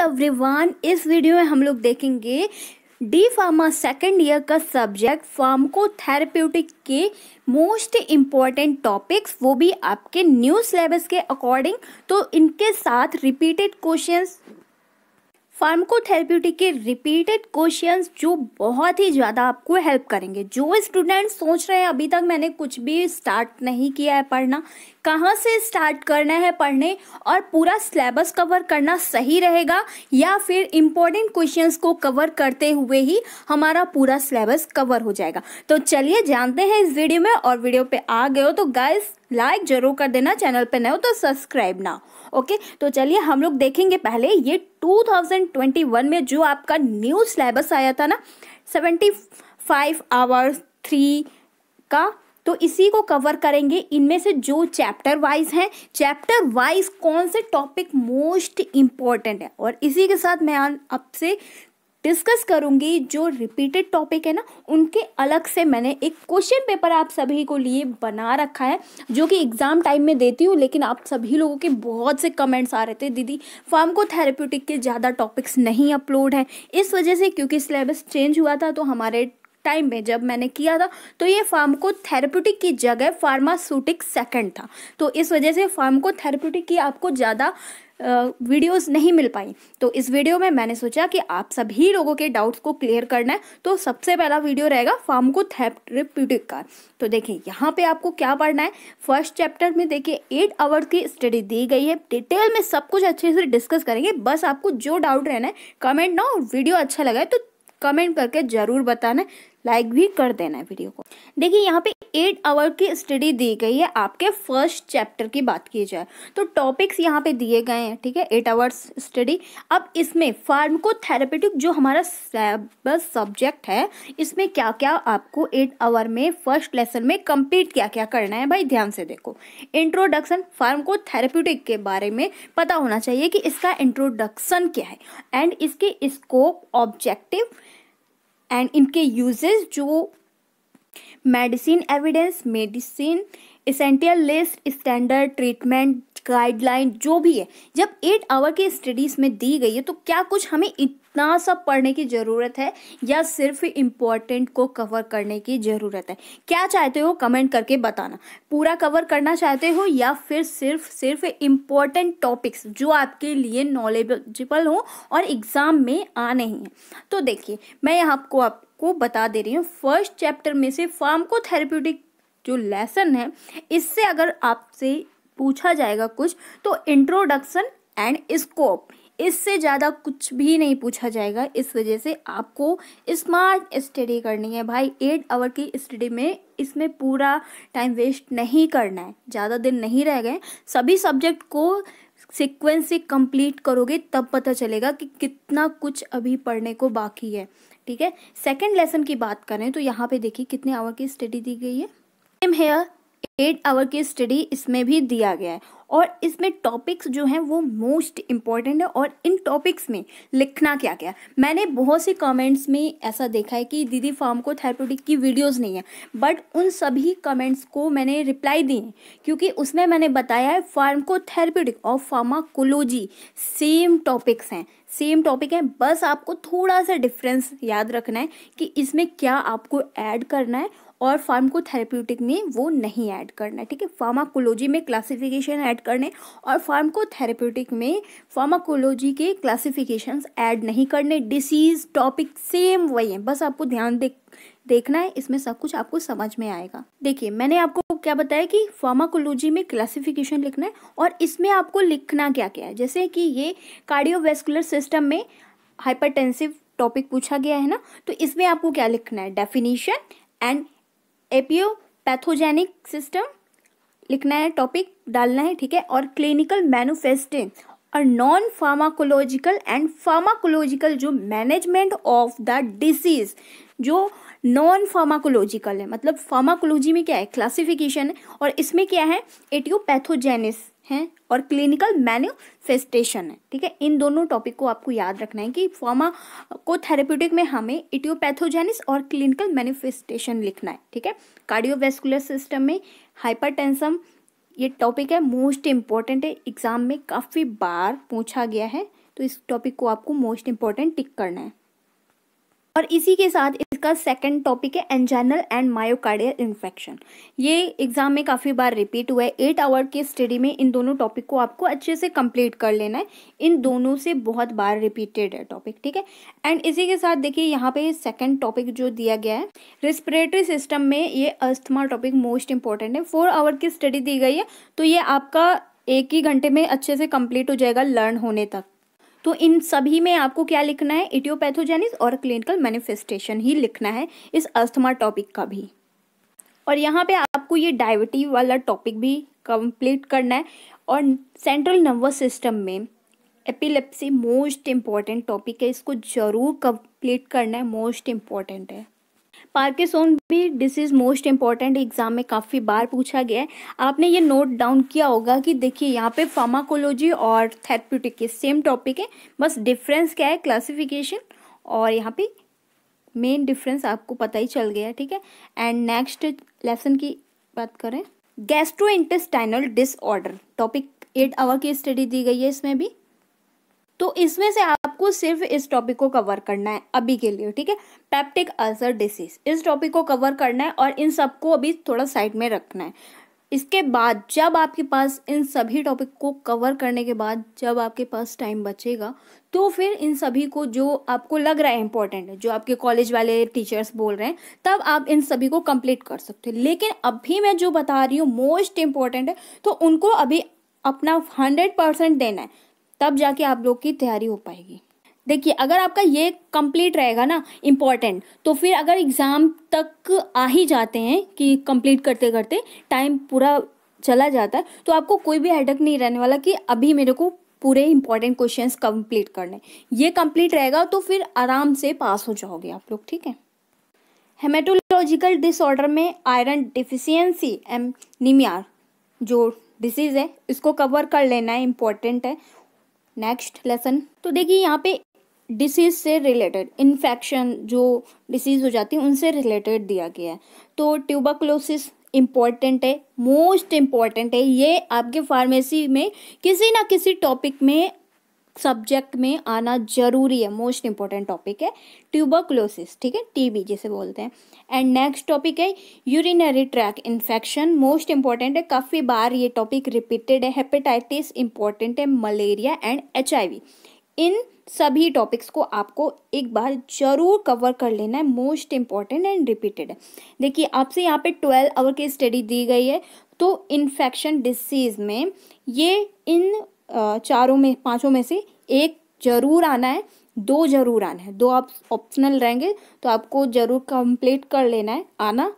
everyone इस video में हम लोग देखेंगे डी फार्मा सेकेंड ईयर का सब्जेक्ट फार्मकोथेरापेटिक के मोस्ट इम्पॉर्टेंट टॉपिक्स वो भी आपके न्यू सिलेबस के अकॉर्डिंग तो इनके साथ रिपीटेड क्वेश्चंस फार्मकोथेरेप्यूटिक के रिपीटेड क्वेश्चंस जो बहुत ही ज़्यादा आपको हेल्प करेंगे जो स्टूडेंट सोच रहे हैं अभी तक मैंने कुछ भी स्टार्ट नहीं किया है पढ़ना कहाँ से स्टार्ट करना है पढ़ने और पूरा सिलेबस कवर करना सही रहेगा या फिर इम्पोर्टेंट क्वेश्चंस को कवर करते हुए ही हमारा पूरा सिलेबस कवर हो जाएगा तो चलिए जानते हैं इस वीडियो में और वीडियो पे आ गए हो तो गाइज लाइक जरूर कर देना चैनल पर नए हो तो सब्सक्राइब ना ओके तो चलिए हम लोग देखेंगे पहले ये 2021 में जो आपका न्यू सिलेबस आया था ना 75 आवर्स थ्री का तो इसी को कवर करेंगे इनमें से जो चैप्टर वाइज हैं चैप्टर वाइज कौन से टॉपिक मोस्ट इम्पॉर्टेंट है और इसी के साथ मैं आपसे डिस्कस करूँगी जो रिपीटेड टॉपिक है ना उनके अलग से मैंने एक क्वेश्चन पेपर आप सभी को लिए बना रखा है जो कि एग्ज़ाम टाइम में देती हूँ लेकिन आप सभी लोगों के बहुत से कमेंट्स आ रहे थे दीदी फार्मकोथेरेप्यूटिक के ज़्यादा टॉपिक्स नहीं अपलोड हैं इस वजह से क्योंकि सिलेबस चेंज हुआ था तो हमारे टाइम में जब मैंने किया था तो ये फार्म को थेरेप्यूटिक की जगह फार्मास्यूटिक सेकेंड था तो इस वजह से फार्म को थेरेप्यूटिक की आपको ज़्यादा वीडियोस नहीं मिल पाई तो इस वीडियो में मैंने सोचा कि आप सभी लोगों के डाउट्स को क्लियर करना है तो सबसे पहला वीडियो रहेगा फार्मकोथेरेप्यूटिक का तो देखिए यहाँ पे आपको क्या पढ़ना है फर्स्ट चैप्टर में देखिए एट आवर्स की स्टडी दी गई है डिटेल में सब कुछ अच्छे से डिस्कस करेंगे बस आपको जो डाउट रहना है कमेंट ना वीडियो अच्छा लगा है तो कमेंट करके ज़रूर बताना लाइक भी कर देना है वीडियो को देखिए यहाँ पे एट आवर की स्टडी दी गई है आपके फर्स्ट चैप्टर की बात की जाए तो टॉपिक्स यहाँ पे दिए गए हैं ठीक है एट आवर्स स्टडी अब इसमें फार्मकोथेरापेटिक जो हमारा सब्जेक्ट है इसमें क्या क्या आपको एट आवर में फर्स्ट लेसन में कंप्लीट क्या क्या करना है भाई ध्यान से देखो इंट्रोडक्शन फार्मकोथेरापेटिक के बारे में पता होना चाहिए कि इसका इंट्रोडक्शन क्या है एंड इसके स्कोप ऑब्जेक्टिव एंड इनके यूजेस जो medicine evidence medicine essential list standard treatment guideline जो भी है जब एट आवर की स्टडीज़ में दी गई है तो क्या कुछ हमें इतना सब पढ़ने की ज़रूरत है या सिर्फ इम्पोर्टेंट को कवर करने की ज़रूरत है क्या चाहते हो कमेंट करके बताना पूरा कवर करना चाहते हो या फिर सिर्फ सिर्फ इम्पोर्टेंट टॉपिक्स जो आपके लिए नॉलेजेबल हो और एग्ज़ाम में आ नहीं हैं तो देखिए मैं यहाँ आपको आपको बता दे रही हूँ फर्स्ट चैप्टर में से फार्म को थेरेप्यूटिक जो लेसन है इससे अगर आपसे पूछा जाएगा कुछ तो इंट्रोडक्शन एंड स्कोप इससे ज़्यादा कुछ भी नहीं पूछा जाएगा इस वजह से आपको स्मार्ट स्टडी करनी है भाई एट आवर की स्टडी में इसमें पूरा टाइम वेस्ट नहीं करना है ज़्यादा दिन नहीं रह गए सभी सब्जेक्ट को सिक्वेंस से कंप्लीट करोगे तब पता चलेगा कि कितना कुछ अभी पढ़ने को बाकी है ठीक है सेकेंड लेसन की बात करें तो यहाँ पे देखिए कितने आवर की स्टडी दी गई है हेयर एट आवर की स्टडी इसमें भी दिया गया है और इसमें टॉपिक्स जो हैं वो मोस्ट इम्पॉर्टेंट है और इन टॉपिक्स में लिखना क्या क्या मैंने बहुत से कमेंट्स में ऐसा देखा है कि दीदी फार्म को थेरापोटिक की वीडियोस नहीं है बट उन सभी कमेंट्स को मैंने रिप्लाई दी है क्योंकि उसमें मैंने बताया है फार्म को थेरापोटिक और फार्माकोलोजी सेम टॉपिक्स हैं सेम टॉपिक हैं बस आपको थोड़ा सा डिफरेंस याद रखना है कि इसमें क्या आपको ऐड करना है और फार्माकोथेरेप्यूटिक में वो नहीं ऐड करना है ठीक है फार्माकोलॉजी में क्लासिफिकेशन ऐड करने और फार्माकोथेरेप्यूटिक में फार्माकोलॉजी के क्लासिफिकेशन ऐड नहीं करने डिसीज़ टॉपिक सेम वही है बस आपको ध्यान दे देखना है इसमें सब कुछ आपको समझ में आएगा देखिए मैंने आपको क्या बताया कि फार्माकोलॉजी में क्लासिफिकेशन लिखना है और इसमें आपको लिखना क्या क्या है जैसे कि ये कार्डियोवेस्कुलर सिस्टम में हाइपरटेंसिव टॉपिक पूछा गया है ना तो इसमें आपको क्या लिखना है definition and etiopathogenic pathogenic system लिखना है टॉपिक डालना है ठीक है और क्लिनिकल मैनुफेस्टिंग और नॉन फार्माकोलॉजिकल एंड फार्माकोलॉजिकल जो मैनेजमेंट ऑफ द डिसीज जो नॉन फार्माकोलॉजिकल है मतलब फार्माकोलॉजी में क्या है क्लासिफिकेशन है और इसमें क्या है एटियोपैथोजेनिस हैं और क्लिनिकल मैन्युफेस्टेशन है ठीक है इन दोनों टॉपिक को आपको याद रखना है कि फॉर्मा को थेरेप्यूटिक में हमें इटियोपैथोजेनिस और क्लिनिकल मैन्युफेस्टेशन लिखना है ठीक है कार्डियोवेस्कुलर सिस्टम में हाइपरटेंसम ये टॉपिक है मोस्ट इम्पॉर्टेंट है एग्जाम में काफ़ी बार पूछा गया है तो इस टॉपिक को आपको मोस्ट इम्पॉर्टेंट टिक करना है और इसी के साथ इसका सेकंड टॉपिक है एंजाइनल एंड मायोकार्डियल इन्फेक्शन ये एग्जाम में काफ़ी बार रिपीट हुआ है एट आवर के स्टडी में इन दोनों टॉपिक को आपको अच्छे से कंप्लीट कर लेना है इन दोनों से बहुत बार रिपीटेड है टॉपिक ठीक है एंड इसी के साथ देखिए यहाँ पे सेकंड टॉपिक जो दिया गया है रेस्पिरेटरी सिस्टम में ये अस्थमा टॉपिक मोस्ट इंपॉर्टेंट है फोर आवर की स्टडी दी गई है तो ये आपका एक ही घंटे में अच्छे से कम्प्लीट हो जाएगा लर्न होने तक तो इन सभी में आपको क्या लिखना है इटियोपैथोजेनिस और क्लिनिकल मैनिफेस्टेशन ही लिखना है इस अस्थमा टॉपिक का भी और यहाँ पे आपको ये डायबिटी वाला टॉपिक भी कंप्लीट करना है और सेंट्रल नर्वस सिस्टम में एपिलेप्सी मोस्ट इम्पॉर्टेंट टॉपिक है इसको ज़रूर कंप्लीट करना है मोस्ट इम्पॉर्टेंट है पार्किसोन भी इज मोस्ट इम्पॉर्टेंट एग्ज़ाम में काफ़ी बार पूछा गया है आपने ये नोट डाउन किया होगा कि देखिए यहाँ पे फार्माकोलॉजी और थेरेप्यूटिक के सेम टॉपिक है बस डिफरेंस क्या है क्लासिफिकेशन और यहाँ पे मेन डिफरेंस आपको पता ही चल गया ठीक है एंड नेक्स्ट लेसन की बात करें gastro intestinal disorder topic eight hour की स्टडी दी गई है इसमें भी तो इसमें से आप आपको सिर्फ इस टॉपिक को कवर करना है अभी के लिए ठीक है पैप्टिक अल्सर डिसीज इस टॉपिक को कवर करना है और इन सबको अभी थोड़ा साइड में रखना है इसके बाद जब आपके पास इन सभी टॉपिक को कवर करने के बाद जब आपके पास टाइम बचेगा तो फिर इन सभी को जो आपको लग रहा है इंपॉर्टेंट है जो आपके कॉलेज वाले टीचर्स बोल रहे हैं तब आप इन सभी को कंप्लीट कर सकते हो लेकिन अभी मैं जो बता रही हूँ मोस्ट इम्पॉर्टेंट है तो उनको अभी अपना हंड्रेड परसेंट देना है तब जाके आप लोग की तैयारी हो पाएगी देखिए अगर आपका ये कंप्लीट रहेगा ना इम्पॉर्टेंट तो फिर अगर एग्ज़ाम तक आ ही जाते हैं कि कंप्लीट करते करते टाइम पूरा चला जाता है तो आपको कोई भी हेडक नहीं रहने वाला कि अभी मेरे को पूरे इंपॉर्टेंट क्वेश्चंस कंप्लीट करने ये कंप्लीट रहेगा तो फिर आराम से पास हो जाओगे आप लोग ठीक है हेमेटोलॉजिकल डिसऑर्डर में आयरन डिफिशियंसी एम निमियार जो डिसीज़ है इसको कवर कर लेना है इम्पॉर्टेंट है नेक्स्ट लेसन तो देखिए यहाँ पे डिसीज़ से रिलेटेड इन्फेक्शन जो डिसीज़ हो जाती है उनसे रिलेटेड दिया गया है तो ट्यूबाक्लोसिस इम्पॉर्टेंट है मोस्ट इम्पॉर्टेंट है ये आपके फार्मेसी में किसी ना किसी टॉपिक में सब्जेक्ट में आना जरूरी है मोस्ट इम्पॉर्टेंट टॉपिक है ट्यूबाक्लोसिस ठीक है टीबी जिसे बोलते हैं एंड नेक्स्ट टॉपिक है urinary tract infection most important है काफ़ी बार ये टॉपिक रिपीटेड है हेपेटाइटिस इम्पॉर्टेंट है मलेरिया एंड एच इन सभी टॉपिक्स को आपको एक बार जरूर कवर कर लेना है मोस्ट इम्पॉर्टेंट एंड रिपीटेड है देखिए आपसे यहाँ पे ट्वेल्व आवर की स्टडी दी गई है तो इन्फेक्शन डिसीज़ में ये इन चारों में पांचों में से एक जरूर आना है दो जरूर आना है दो आप ऑप्शनल रहेंगे तो आपको जरूर कंप्लीट कर लेना है आना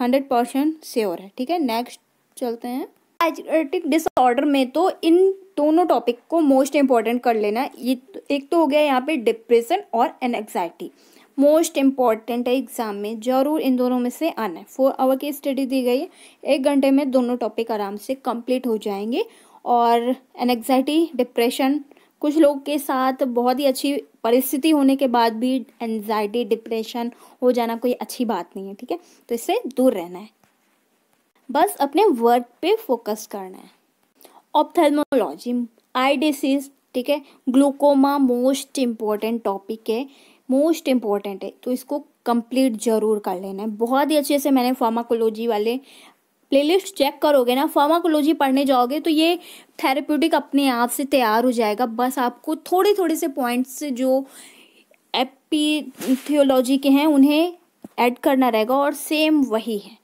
हंड्रेड परसेंट श्योर है ठीक है नेक्स्ट चलते हैं डिसऑर्डर में तो इन दोनों टॉपिक को मोस्ट इम्पॉर्टेंट कर लेना ये एक तो हो गया यहाँ पे डिप्रेशन और एनजाइटी मोस्ट इम्पॉर्टेंट है एग्जाम में जरूर इन दोनों में से आना है फोर आवर की स्टडी दी गई है एक घंटे में दोनों टॉपिक आराम से कंप्लीट हो जाएंगे और एनजाइटी डिप्रेशन कुछ लोग के साथ बहुत ही अच्छी परिस्थिति होने के बाद भी एनजाइटी डिप्रेशन हो जाना कोई अच्छी बात नहीं है ठीक है तो इससे दूर रहना है बस अपने वर्क पे फोकस करना है ऑप्थेलमोलॉजी आई डिसीज ठीक है ग्लूकोमा मोस्ट इम्पॉर्टेंट टॉपिक है मोस्ट इम्पॉर्टेंट है तो इसको कंप्लीट जरूर कर लेना है बहुत ही अच्छे से मैंने फार्माकोलॉजी वाले प्लेलिस्ट चेक करोगे ना फार्माकोलॉजी पढ़ने जाओगे तो ये थेरेप्यूटिक अपने आप से तैयार हो जाएगा बस आपको थोड़े थोड़े से पॉइंट्स जो एपीथियोलॉजी के हैं उन्हें ऐड करना रहेगा और सेम वही है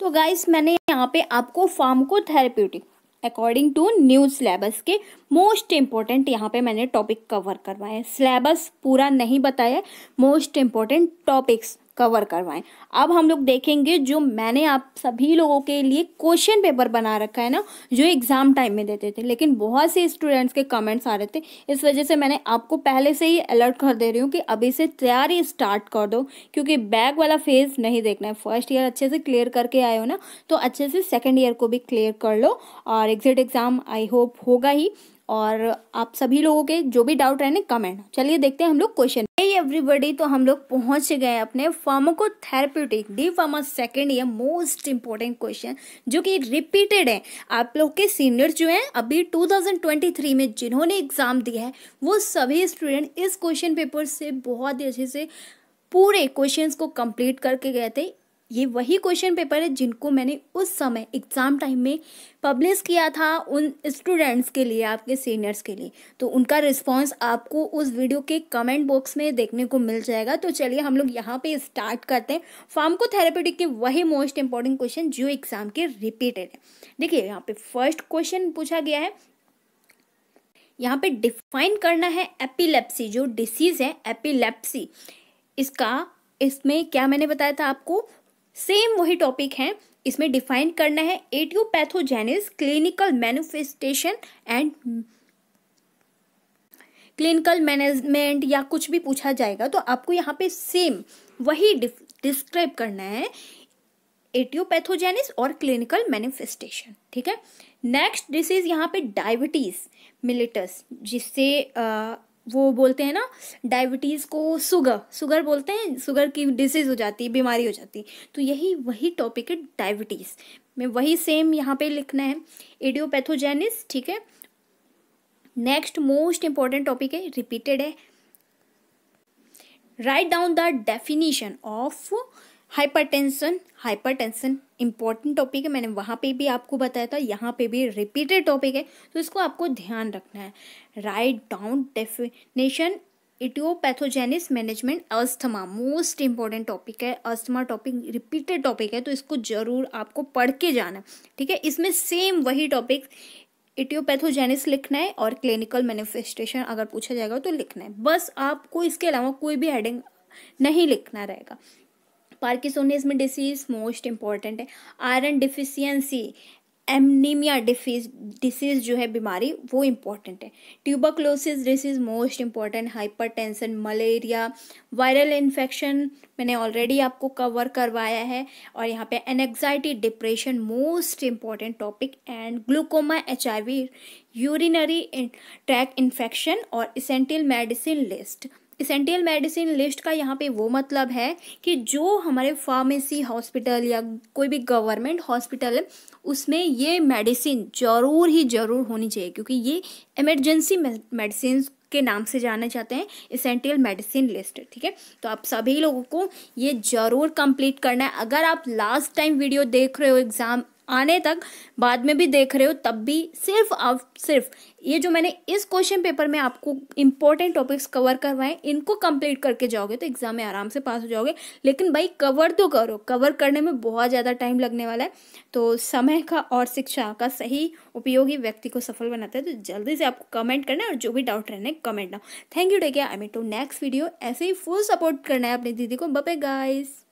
तो गाइस मैंने यहाँ पे आपको pharmacotherapeutic according to new syllabus के मोस्ट इम्पॉर्टेंट यहाँ पे मैंने टॉपिक कवर करवाए सिलेबस पूरा नहीं बताया मोस्ट इम्पॉर्टेंट टॉपिक्स कवर करवाएं अब हम लोग देखेंगे जो मैंने आप सभी लोगों के लिए क्वेश्चन पेपर बना रखा है ना जो एग्ज़ाम टाइम में देते थे लेकिन बहुत से स्टूडेंट्स के कमेंट्स आ रहे थे इस वजह से मैंने आपको पहले से ही अलर्ट कर दे रही हूँ कि अभी से तैयारी स्टार्ट कर दो क्योंकि बैग वाला फेज़ नहीं देखना है फर्स्ट ईयर अच्छे से क्लियर करके आए हो ना तो अच्छे से सेकेंड ईयर को भी क्लियर कर लो और एग्ज़िट एग्ज़ाम आई होप होगा ही और आप सभी लोगों के जो भी डाउट रहने कमेंट चलिए देखते हैं हम लोग क्वेश्चन हे तो हम लोग पहुंच गए अपने फार्माकोथेरेप्यूटिक डी फार्मा सेकेंड ये मोस्ट इंपॉर्टेंट क्वेश्चन जो कि रिपीटेड है आप लोग के सीनियर जो हैं अभी 2023 में जिन्होंने एग्ज़ाम दिया है वो सभी स्टूडेंट इस क्वेश्चन पेपर से बहुत ही अच्छे से पूरे क्वेश्चंस को कंप्लीट करके गए थे ये वही क्वेश्चन पेपर है जिनको मैंने उस समय एग्ज़ाम टाइम में पब्लिश किया था उन स्टूडेंट्स के लिए आपके सीनियर्स के लिए तो उनका रिस्पांस आपको उस वीडियो के कमेंट बॉक्स में देखने को मिल जाएगा तो चलिए हम लोग यहाँ पे स्टार्ट करते हैं फार्मको थेरेपेटिक के वही मोस्ट इंपॉर्टेंट क्वेश्चन जो एग्ज़ाम के रिपीटेड है देखिए यहाँ पे फर्स्ट क्वेश्चन पूछा गया है यहाँ पे डिफाइन करना है एपिलेप्सी जो डिसीज़ है एपिलेप्सी इसका इसमें क्या मैंने बताया था आपको सेम वही टॉपिक है इसमें डिफाइन करना है etiopathogenesis clinical manifestation and clinical management या कुछ भी पूछा जाएगा तो आपको यहाँ पे सेम वही डिस्क्राइब करना है एटियोपैथोजेनिस और क्लिनिकल मैनिफेस्टेशन ठीक है नेक्स्ट डिसीज यहाँ पे डायबिटीज मिलिटस जिससे वो बोलते हैं ना डायबिटीज़ को सुगर सुगर बोलते हैं सुगर की डिजीज हो जाती है बीमारी हो जाती है तो यही वही टॉपिक है डायबिटीज़ में वही सेम यहाँ पे लिखना है एडियोपैथोजेनिस ठीक है नेक्स्ट मोस्ट इंपॉर्टेंट टॉपिक है रिपीटेड है write down the definition of hypertension hypertension important topic है मैंने वहाँ पे भी आपको बताया था यहाँ पे भी रिपीटेड टॉपिक है तो इसको आपको ध्यान रखना है write down definition etiopathogenesis management asthma most important topic है अस्थमा टॉपिक रिपीटेड टॉपिक है तो इसको जरूर आपको पढ़ के जाना ठीक है इसमें सेम वही टॉपिक इटियोपैथोजेनिस लिखना है और क्लिनिकल मैनिफेस्टेशन अगर पूछा जाएगा तो लिखना है बस आपको इसके अलावा कोई भी हेडिंग नहीं लिखना रहेगा पार्किसोनिज्म डिसीज मोस्ट इम्पॉर्टेंट है iron deficiency anaemia disease disease जो है बीमारी वो इम्पॉर्टेंट है tuberculosis disease most important hypertension malaria viral infection मैंने ऑलरेडी आपको कवर करवाया है और यहाँ पे anxiety depression most important topic and glaucoma H urinary tract infection और essential medicine list essential medicine list का यहाँ पे वो मतलब है कि जो हमारे फार्मेसी हॉस्पिटल या कोई भी गवर्नमेंट हॉस्पिटल है उसमें ये मेडिसिन ज़रूर ही ज़रूर होनी चाहिए क्योंकि ये इमरजेंसी मेडिसिन के नाम से जाने जाते हैं इसेंटियल मेडिसिन लिस्ट ठीक है तो आप सभी लोगों को ये ज़रूर कंप्लीट करना है अगर आप लास्ट टाइम वीडियो देख रहे हो एग्ज़ाम आने तक बाद में भी देख रहे हो तब भी सिर्फ अब सिर्फ ये जो मैंने इस क्वेश्चन पेपर में आपको इंपॉर्टेंट टॉपिक्स कवर करवाए इनको कंप्लीट करके जाओगे तो एग्जाम में आराम से पास हो जाओगे लेकिन भाई कवर तो करो कवर करने में बहुत ज़्यादा टाइम लगने वाला है तो समय का और शिक्षा का सही उपयोग ही व्यक्ति को सफल बनाता है तो जल्दी से आपको कमेंट करना है और जो भी डाउट रहना है कमेंट ना thank you take I meet to next video ऐसे ही फुल सपोर्ट करना है अपनी दीदी को बपे गाइस